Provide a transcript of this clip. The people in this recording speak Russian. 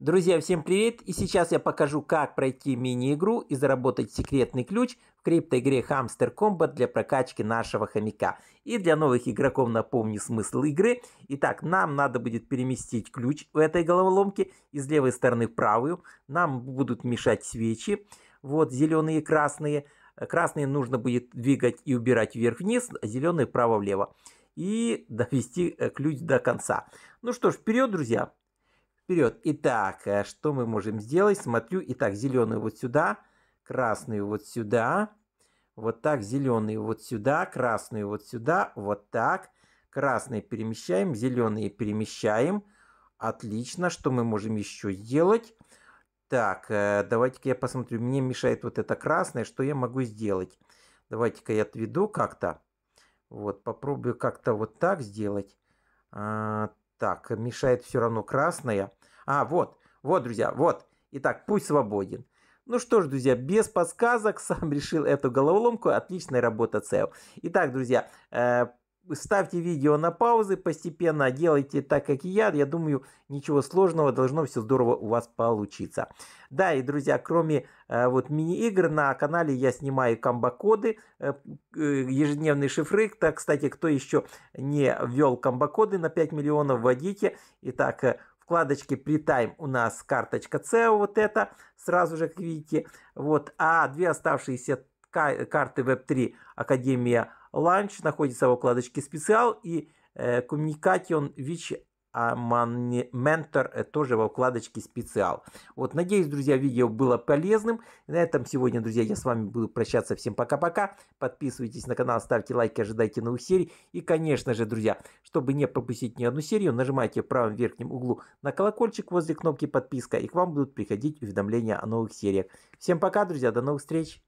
Друзья, всем привет! И сейчас я покажу, как пройти мини-игру и заработать секретный ключ в криптоигре Hamster Combat для прокачки нашего хомяка. И для новых игроков напомню смысл игры. Итак, нам надо будет переместить ключ в этой головоломке из левой стороны в правую. Нам будут мешать свечи, вот зеленые и красные. Красные нужно будет двигать и убирать вверх-вниз, а зеленые вправо-влево. И довести э, ключ до конца. Ну что ж, вперед, друзья! вперед. Итак, э, что мы можем сделать? Смотрю, итак, зеленый вот сюда, красный вот сюда, вот так, зеленый вот сюда, красный вот сюда, вот так. красный перемещаем, зеленый перемещаем. Отлично, что мы можем еще сделать? Так, э, давайте-ка я посмотрю, мне мешает вот это красное, что я могу сделать? Давайте-ка я отведу как-то. Вот, попробую как-то вот так сделать. А, так, мешает все равно красная. А, вот, вот, друзья, вот. Итак, пусть свободен. Ну что ж, друзья, без подсказок сам решил эту головоломку. Отличная работа, Цел. Итак, друзья, э, ставьте видео на паузы постепенно, а делайте так, как и я. Я думаю, ничего сложного, должно все здорово у вас получиться. Да, и, друзья, кроме э, вот мини-игр, на канале я снимаю комбо-коды, э, э, ежедневные шифры. Так, кстати, кто еще не ввел комбо-коды на 5 миллионов, вводите. Итак, э, вкладочке Pre-Time у нас карточка C, вот это, сразу же, как видите. Вот, а две оставшиеся карты Web3 Академия ланч находится в вкладочке «Специал» и «Communication э, which а э, тоже во вкладочке специал. Вот, надеюсь, друзья, видео было полезным. На этом сегодня, друзья, я с вами буду прощаться. Всем пока-пока. Подписывайтесь на канал, ставьте лайки, ожидайте новых серий. И, конечно же, друзья, чтобы не пропустить ни одну серию, нажимайте в правом верхнем углу на колокольчик возле кнопки подписка, и к вам будут приходить уведомления о новых сериях. Всем пока, друзья, до новых встреч!